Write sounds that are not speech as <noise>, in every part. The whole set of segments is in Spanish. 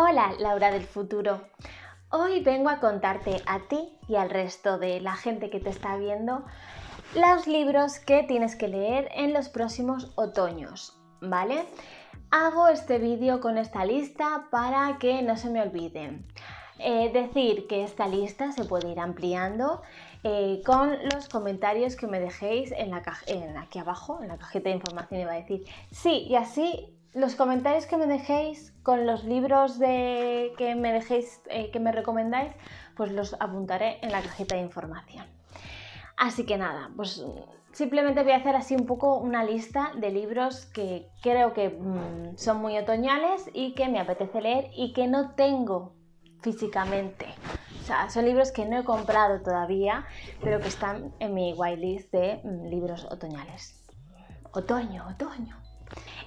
Hola, Laura del futuro. Hoy vengo a contarte a ti y al resto de la gente que te está viendo los libros que tienes que leer en los próximos otoños, ¿vale? Hago este vídeo con esta lista para que no se me olviden. Eh, decir que esta lista se puede ir ampliando eh, con los comentarios que me dejéis en aquí abajo, en la cajeta de información iba a decir. Sí, y así los comentarios que me dejéis con los libros de, que me dejéis, eh, que me recomendáis, pues los apuntaré en la cajita de información. Así que nada, pues mm, simplemente voy a hacer así un poco una lista de libros que creo que mm, son muy otoñales y que me apetece leer y que no tengo físicamente son libros que no he comprado todavía, pero que están en mi whitelist de mm, libros otoñales. Otoño, otoño.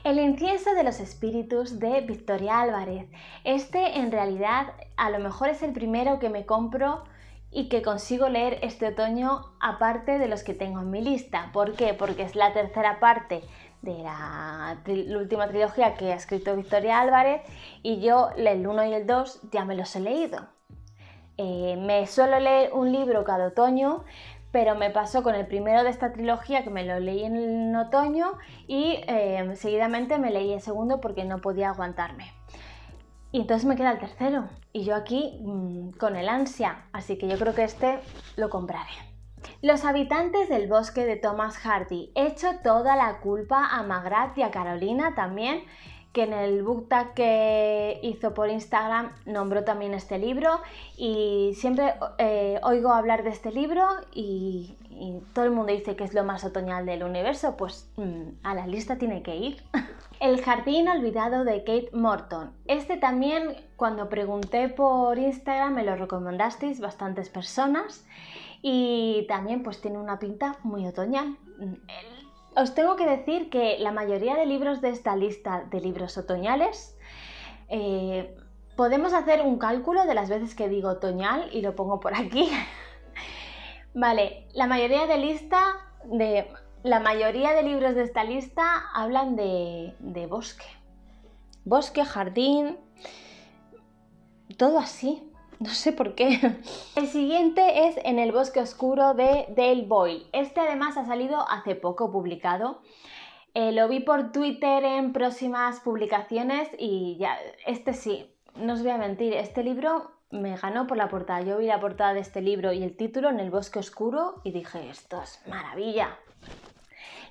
El incienso de los espíritus de Victoria Álvarez. Este en realidad a lo mejor es el primero que me compro y que consigo leer este otoño aparte de los que tengo en mi lista. ¿Por qué? Porque es la tercera parte de la, la última trilogía que ha escrito Victoria Álvarez y yo el 1 y el 2 ya me los he leído. Eh, me suelo leer un libro cada otoño, pero me pasó con el primero de esta trilogía que me lo leí en otoño y eh, seguidamente me leí el segundo porque no podía aguantarme. Y entonces me queda el tercero y yo aquí mm, con el ansia, así que yo creo que este lo compraré. Los habitantes del bosque de Thomas Hardy. He hecho toda la culpa a Magrat y a Carolina también que en el book tag que hizo por Instagram nombró también este libro y siempre eh, oigo hablar de este libro y, todo el mundo dice que es lo más otoñal del universo, pues mm, a la lista tiene que ir. <laughs> el jardín olvidado de Kate Morton. Este también cuando pregunté por Instagram me lo recomendasteis bastantes personas y también pues tiene una pinta muy otoñal. Mm, os tengo que decir que la mayoría de libros de esta lista de libros otoñales eh, podemos hacer un cálculo de las veces que digo otoñal y lo pongo por aquí. <laughs> vale, la mayoría de lista de la mayoría de libros de esta lista hablan de bosque. Bosque, jardín, todo así. <laughs> no sé por qué. El siguiente es En el bosque oscuro de Dale Boy. Este además ha salido hace poco publicado. Eh, lo vi por Twitter en próximas publicaciones y ya, este sí, no os voy a mentir, este libro me ganó por la portada. Yo vi la portada de este libro y el título en el bosque oscuro y dije, esto es maravilla.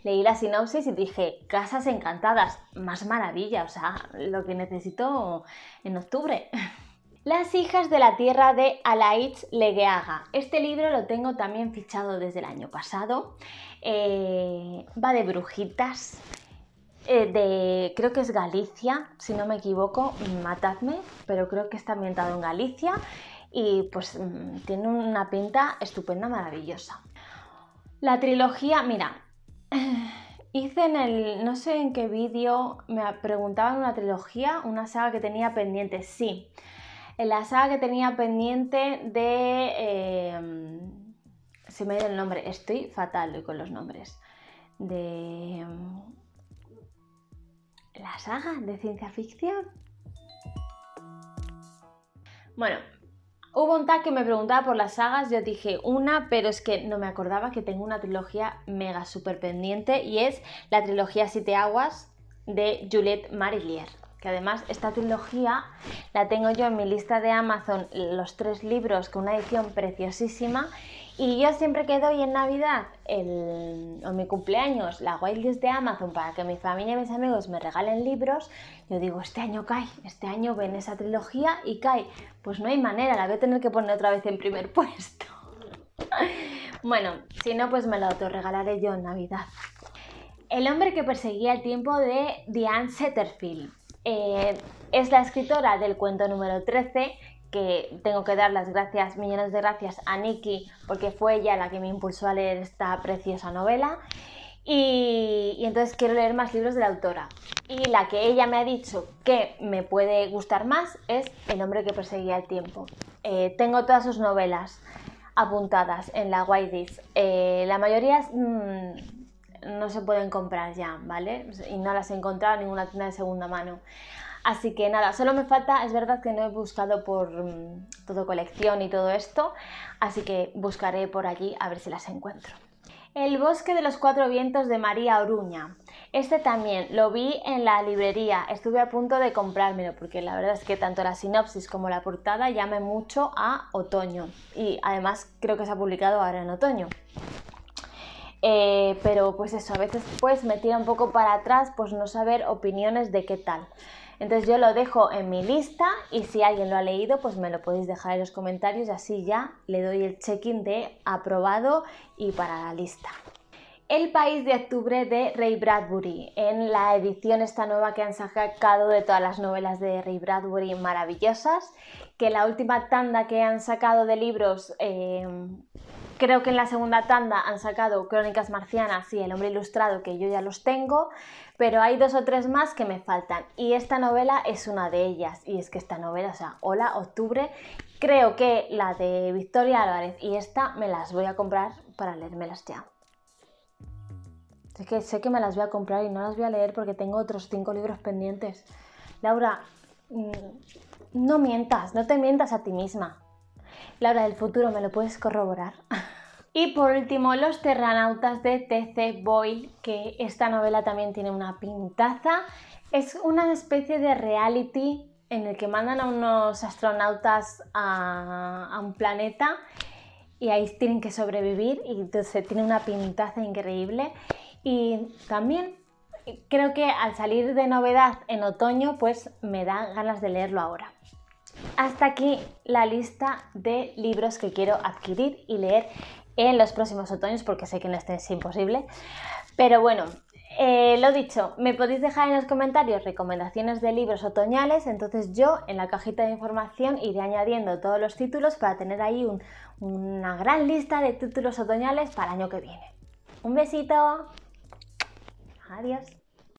Leí la sinopsis y dije, casas encantadas, más maravilla, o sea, lo que necesito en octubre. <laughs> Las hijas de la tierra de Alaitz Legueaga. Este libro lo tengo también fichado desde el año pasado. Eh, va de brujitas, eh, de creo que es Galicia, si no me equivoco, matadme, pero creo que está ambientado en Galicia y pues mm, tiene una pinta estupenda, maravillosa. La trilogía, mira, <sighs> hice en el, no sé en qué vídeo, me preguntaban una trilogía, una saga que tenía pendiente, sí la saga que tenía pendiente de... Em, se me ha ido el nombre, estoy fatal hoy con los nombres. De... Em, la saga de ciencia ficción. Bueno, Hubo un tag que me preguntaba por las sagas, yo dije una, pero es que no me acordaba que tengo una trilogía mega super pendiente y es la trilogía Siete Aguas de Juliette Marillier que además esta trilogía la tengo yo en mi lista de Amazon, los tres libros con una edición preciosísima. Y yo siempre que doy en Navidad el, o mi cumpleaños la whitelist de Amazon para que mi familia y mis amigos me regalen libros, yo digo, este año cae, este año ven esa trilogía y cae. Pues no hay manera, la voy a tener que poner otra vez en primer <laughs> puesto. bueno, si no, pues me la autorregalaré yo en Navidad. El hombre que perseguía el tiempo de Diane Setterfield. Eh, es la escritora del cuento número 13 que tengo que dar las gracias, millones de gracias a Nikki, porque fue ella la que me impulsó a leer esta preciosa novela. Y, entonces quiero leer más libros de la autora. Y la que ella me ha dicho que me puede gustar más es El hombre que perseguía el tiempo. Eh, tengo todas sus novelas apuntadas en la White eh, la mayoría es... Mm, no se pueden comprar ya, ¿vale? Y no las he encontrado en ninguna tienda de segunda mano. Así que nada, solo me falta, es verdad que no he buscado por mm, todo colección y todo esto, así que buscaré por allí a ver si las encuentro. El bosque de los cuatro vientos de María Oruña. Este también lo vi en la librería, estuve a punto de comprármelo porque la verdad es que tanto la sinopsis como la portada llame mucho a otoño y además creo que se ha publicado ahora en otoño. Eh, pero pues eso, a veces pues me tira un poco para atrás pues no saber opiniones de qué tal. Entonces yo lo dejo en mi lista y si alguien lo ha leído, pues me lo podéis dejar en los comentarios y así ya le doy el check-in de aprobado y para la lista. El país de octubre de Ray Bradbury, en la edición esta nueva que han sacado de todas las novelas de Ray Bradbury maravillosas, que la última tanda que han sacado de libros eh, Creo que en la segunda tanda han sacado Crónicas Marcianas y El Hombre Ilustrado, que yo ya los tengo, pero hay dos o tres más que me faltan y esta novela es una de ellas. Y es que esta novela, o sea, Hola, Octubre, creo que la de Victoria Álvarez y esta me las voy a comprar para leérmelas ya. Es que sé que me las voy a comprar y no las voy a leer porque tengo otros cinco libros pendientes. Laura, mm, no mientas, no te mientas a ti misma. Laura del futuro, ¿me lo puedes corroborar? <laughs> Y por último, Los Terranautas de T.C. Boyle, que esta novela también tiene una pintaza. Es una especie de reality en el que mandan a unos astronautas a, un planeta y ahí tienen que sobrevivir y entonces tiene una pintaza increíble. Y también creo que al salir de novedad en otoño, pues me da ganas de leerlo ahora. Hasta aquí la lista de libros que quiero adquirir y leer en los próximos otoños, porque sé que no este es imposible. Pero bueno, eh, lo dicho, me podéis dejar en los comentarios recomendaciones de libros otoñales, entonces yo en la cajita de información iré añadiendo todos los títulos para tener ahí una gran lista de títulos otoñales para el año que viene. Un besito. Adiós.